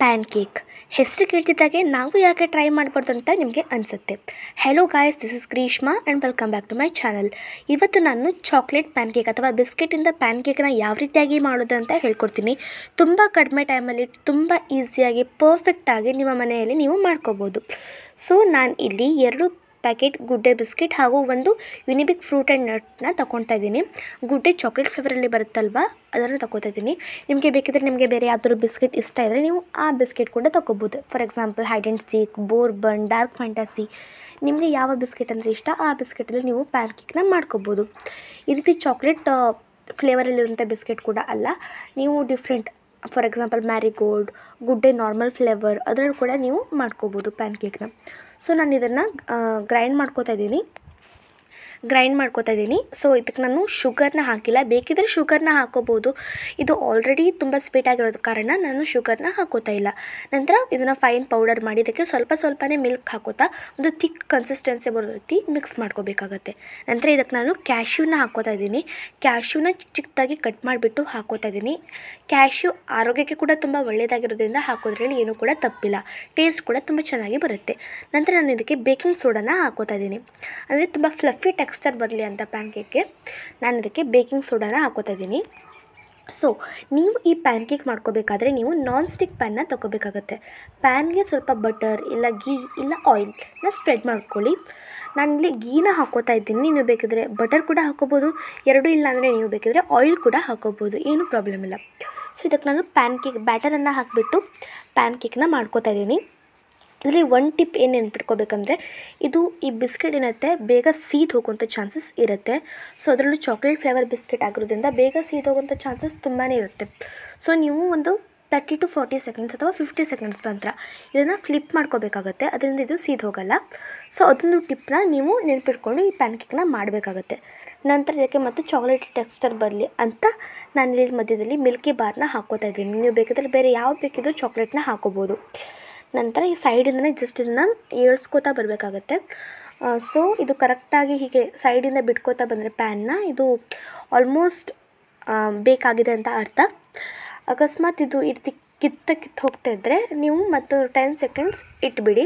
PAN cake ಹೆಸರು ಕೇಳ್ತಿದ್ದಾಗೆ ನಾವು ಯಾಕೆ ಟ್ರೈ ಮಾಡಬಾರ್ದು ಅಂತ ನಿಮಗೆ ಅನಿಸುತ್ತೆ hello guys this is Greeshma and welcome back to my channel ಇವತ್ತು ನಾನು ಚಾಕ್ಲೇಟ್ ಪ್ಯಾನ್ ಕೇಕ್ ಅಥವಾ ಬಿಸ್ಕೆಟಿಂದ ಪ್ಯಾನ್ ಕೇಕ್ನ ಯಾವ ರೀತಿಯಾಗಿ ಮಾಡೋದು ಅಂತ ಹೇಳ್ಕೊಡ್ತೀನಿ ತುಂಬ ಕಡಿಮೆ ಟೈಮಲ್ಲಿ ತುಂಬ ಈಸಿಯಾಗಿ ಪರ್ಫೆಕ್ಟಾಗಿ ನಿಮ್ಮ ಮನೆಯಲ್ಲಿ ನೀವು ಮಾಡ್ಕೋಬೋದು ಸೊ ನಾನು ಇಲ್ಲಿ ಎರಡು ಪ್ಯಾಕೆಟ್ ಗುಡ್ಡೆ ಬಿಸ್ಕೆಟ್ ಹಾಗೂ ಒಂದು ಯುನಿಬಿಕ್ ಫ್ರೂಟ್ ಆ್ಯಂಡ್ ನಟ್ನ ತೊಗೊಳ್ತಾ ಇದ್ದೀನಿ ಗುಡ್ಡೆ ಚಾಕ್ಲೇಟ್ ಫ್ಲೇವರಲ್ಲಿ ಬರುತ್ತಲ್ವ ಅದನ್ನು ತಗೋತಾ ಇದ್ದೀನಿ ನಿಮಗೆ ಬೇಕಿದ್ರೆ ನಿಮಗೆ ಬೇರೆ ಯಾವ್ದಾದ್ರು ಬಿಸ್ಕೆಟ್ ಇಷ್ಟ ಇದ್ದರೆ ನೀವು ಆ ಬಿಸ್ಕೆಟ್ ಕೂಡ ತಗೋಬೋದು for example hide and seek bourbon dark fantasy ನಿಮಗೆ ಯಾವ ಬಿಸ್ಕೆಟ್ ಅಂದರೆ ಇಷ್ಟ ಆ ಬಿಸ್ಕೆಟಲ್ಲಿ ನೀವು ಪ್ಯಾನ್ ಕೇಕ್ನ ಮಾಡ್ಕೋಬೋದು ಈ ರೀತಿ ಚಾಕ್ಲೇಟ್ ಫ್ಲೇವರಲ್ಲಿರುವಂಥ ಬಿಸ್ಕೆಟ್ ಕೂಡ ಅಲ್ಲ ನೀವು different for example marigold good day normal flavour ಅದರಲ್ಲೂ ಕೂಡ ನೀವು ಮಾಡ್ಕೋಬೋದು ಪ್ಯಾನ್ ಕೇಕ್ನ ಸೊ ನಾನು ಇದನ್ನು ಗ್ರೈಂಡ್ ಮಾಡ್ಕೋತಾ ಇದ್ದೀನಿ ಗ್ರೈಂಡ್ ಮಾಡ್ಕೋತಾ ಇದ್ದೀನಿ ಸೊ ಇದಕ್ಕೆ ನಾನು ಶುಗರ್ನ ಹಾಕಿಲ್ಲ ಬೇಕಿದ್ರೆ ಶುಗರ್ನ ಹಾಕೋಬೋದು ಇದು ಆಲ್ರೆಡಿ ತುಂಬ ಸ್ವೀಟ್ ಆಗಿರೋದ ಕಾರಣ ನಾನು ಶುಗರ್ನ ಹಾಕೋತಾ ಇಲ್ಲ ನಂತರ ಇದನ್ನು ಫೈನ್ ಪೌಡರ್ ಮಾಡಿ ಇದಕ್ಕೆ ಸ್ವಲ್ಪ ಸ್ವಲ್ಪನೇ ಮಿಲ್ಕ್ ಹಾಕೋತಾ ಒಂದು ಥಿಕ್ ಕನ್ಸಿಸ್ಟೆನ್ಸಿ ಬರೋ ರೀತಿ ಮಿಕ್ಸ್ ಮಾಡ್ಕೋಬೇಕಾಗತ್ತೆ ನಂತರ ಇದಕ್ಕೆ ನಾನು ಕ್ಯಾಶ್ಯೂನ ಹಾಕೋತಾ ಇದ್ದೀನಿ ಕ್ಯಾಶ್ಯೂನ ಚಿಕ್ಕದಾಗಿ ಕಟ್ ಮಾಡಿಬಿಟ್ಟು ಹಾಕೋತಾ ಇದ್ದೀನಿ ಕ್ಯಾಶ್ಯೂ ಆರೋಗ್ಯಕ್ಕೆ ಕೂಡ ತುಂಬ ಒಳ್ಳೆಯದಾಗಿರೋದ್ರಿಂದ ಹಾಕೋದ್ರಲ್ಲಿ ಏನೂ ಕೂಡ ತಪ್ಪಿಲ್ಲ ಟೇಸ್ಟ್ ಕೂಡ ತುಂಬ ಚೆನ್ನಾಗಿ ಬರುತ್ತೆ ನಂತರ ನಾನು ಇದಕ್ಕೆ ಬೇಕಿಂಗ್ ಸೋಡಾನ ಹಾಕೋತಾ ಇದ್ದೀನಿ ಅಂದರೆ ತುಂಬ ಫ್ಲಫಿ ಟೆಕ್ಸ್ ಟೆಕ್ಸ್ಚರ್ ಬರಲಿ ಅಂತ ಪ್ಯಾನ್ ಕೇಕ್ಗೆ ನಾನು ಇದಕ್ಕೆ ಬೇಕಿಂಗ್ ಸೋಡಾನ ಹಾಕೋತಾ ಇದ್ದೀನಿ ಸೊ ನೀವು ಈ ಪ್ಯಾನ್ ಕೇಕ್ ಮಾಡ್ಕೋಬೇಕಾದ್ರೆ ನೀವು ನಾನ್ ಸ್ಟಿಕ್ ಪ್ಯಾನ್ನ ತೊಗೋಬೇಕಾಗತ್ತೆ ಪ್ಯಾನ್ಗೆ ಸ್ವಲ್ಪ ಬಟರ್ ಇಲ್ಲ ಗೀ ಇಲ್ಲ ಆಯಿಲ್ನ ಸ್ಪ್ರೆಡ್ ಮಾಡ್ಕೊಳ್ಳಿ ನಾನಿಲ್ಲಿ ಗೀನ ಹಾಕೋತಾ ಇದ್ದೀನಿ ನೀವು ಬೇಕಿದ್ರೆ ಬಟರ್ ಕೂಡ ಹಾಕೋಬೋದು ಎರಡೂ ಇಲ್ಲ ಅಂದರೆ ನೀವು ಬೇಕಿದ್ರೆ ಆಯಿಲ್ ಕೂಡ ಹಾಕೋಬೋದು ಏನೂ ಪ್ರಾಬ್ಲಮ್ ಇಲ್ಲ ಸೊ ಇದಕ್ಕೆ ನಾನು ಪ್ಯಾನ್ ಕೇಕ್ ಬ್ಯಾಟರನ್ನು ಹಾಕಿಬಿಟ್ಟು ಪ್ಯಾನ್ ಕೇಕ್ನ ಮಾಡ್ಕೋತಾ ಇದ್ದೀನಿ ಅದರಲ್ಲಿ ಒಂದು ಟಿಪ್ ಏನು ನೆನ್ಪಿಟ್ಕೋಬೇಕಂದ್ರೆ ಇದು ಈ ಬಿಸ್ಕೆಟ್ ಏನತ್ತೆ ಬೇಗ ಸೀದ್ ಹೋಗುವಂಥ ಚಾನ್ಸಸ್ ಇರುತ್ತೆ ಸೊ ಅದರಲ್ಲೂ ಚಾಕ್ಲೇಟ್ ಫ್ಲೇವರ್ ಬಿಸ್ಕೆಟ್ ಆಗಿರೋದ್ರಿಂದ ಬೇಗ ಸೀದ್ ಹೋಗುವಂಥ ಚಾನ್ಸಸ್ ತುಂಬಾ ಇರುತ್ತೆ ಸೊ ನೀವು ಒಂದು ತರ್ಟಿ ಟು ಫಾರ್ಟಿ ಸೆಕೆಂಡ್ಸ್ ಅಥವಾ ಫಿಫ್ಟಿ ಸೆಕೆಂಡ್ಸ್ ನಂತರ ಇದನ್ನು ಫ್ಲಿಪ್ ಮಾಡ್ಕೋಬೇಕಾಗತ್ತೆ ಅದರಿಂದ ಇದು ಸೀದ್ ಹೋಗಲ್ಲ ಸೊ ಅದೊಂದು ಟಿಪ್ನ ನೀವು ನೆನ್ಪಿಟ್ಕೊಂಡು ಈ ಪ್ಯಾನ್ ಕೇಕ್ನ ಮಾಡಬೇಕಾಗತ್ತೆ ನಂತರ ಇದಕ್ಕೆ ಮತ್ತು ಚಾಕ್ಲೇಟ್ ಟೆಕ್ಸ್ಚರ್ ಬರಲಿ ಅಂತ ನಾನು ಇಲ್ಲಿ ಮಧ್ಯದಲ್ಲಿ ಮಿಲ್ಕಿ ಬಾರ್ನ ಹಾಕೋತಾ ಇದ್ದೀನಿ ನೀವು ಬೇಕಾದರೆ ಬೇರೆ ಯಾವ ಬೇಕಿದ್ರೂ ಚಾಕ್ಲೇಟ್ನ ಹಾಕೋಬೋದು ನಂತರ ಈ ಸೈಡಿಂದನೇ ಜಸ್ಟ್ ಇದನ್ನು ಏಳ್ಸ್ಕೋತಾ ಬರಬೇಕಾಗತ್ತೆ ಸೊ ಇದು ಕರೆಕ್ಟಾಗಿ ಹೀಗೆ ಸೈಡಿಂದ ಬಿಟ್ಕೋತಾ ಬಂದರೆ ಪ್ಯಾನ್ನ ಇದು ಆಲ್ಮೋಸ್ಟ್ ಬೇಕಾಗಿದೆ ಅಂತ ಅರ್ಥ ಅಕಸ್ಮಾತ್ ಇದು ಇರ್ತಿ ರೀತಿ ಕಿತ್ತ ಕಿತ್ತು ಹೋಗ್ತಾ ಇದ್ದರೆ ನೀವು ಮತ್ತು ಟೆನ್ ಸೆಕೆಂಡ್ಸ್ ಇಟ್ಬಿಡಿ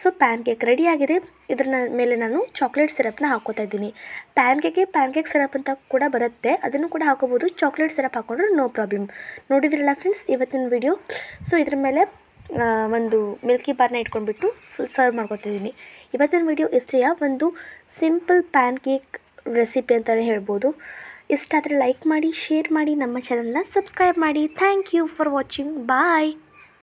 ಸೊ ಪ್ಯಾನ್ ಕೇಕ್ ರೆಡಿಯಾಗಿದೆ ಇದ್ರ ಮೇಲೆ ನಾನು ಚಾಕ್ಲೇಟ್ ಸಿರಪ್ನ ಹಾಕೋತಾ ಇದ್ದೀನಿ ಪ್ಯಾನ್ ಕೇಕ್ಗೆ ಪ್ಯಾನ್ ಕೇಕ್ ಸಿರಪ್ ಅಂತ ಕೂಡ ಬರುತ್ತೆ ಅದನ್ನು ಕೂಡ ಹಾಕೋಬೋದು ಚಾಕ್ಲೇಟ್ ಸಿರಪ್ ಹಾಕೊಂಡ್ರೆ ನೋ ಪ್ರಾಬ್ಲಮ್ ನೋಡಿದ್ರಲ್ಲ ಫ್ರೆಂಡ್ಸ್ ಇವತ್ತಿನ ವಿಡಿಯೋ ಸೊ ಇದ್ರ ಮೇಲೆ ಒಂದು ಮಿಲ್ಕಿ ಬಾರ್ನ ಇಟ್ಕೊಂಡ್ಬಿಟ್ಟು ಫುಲ್ ಸರ್ವ್ ಮಾಡ್ಕೊತಿದ್ದೀನಿ ಇವತ್ತಿನ ವಿಡಿಯೋ ಇಷ್ಟೆಯ ಒಂದು ಸಿಂಪಲ್ ಪ್ಯಾನ್ ಕೇಕ್ ರೆಸಿಪಿ ಅಂತಲೇ ಹೇಳ್ಬೋದು ಇಷ್ಟಾದರೆ ಆದರೆ ಲೈಕ್ ಮಾಡಿ ಶೇರ್ ಮಾಡಿ ನಮ್ಮ ಚಾನಲ್ನ ಸಬ್ಸ್ಕ್ರೈಬ್ ಮಾಡಿ thank you for watching bye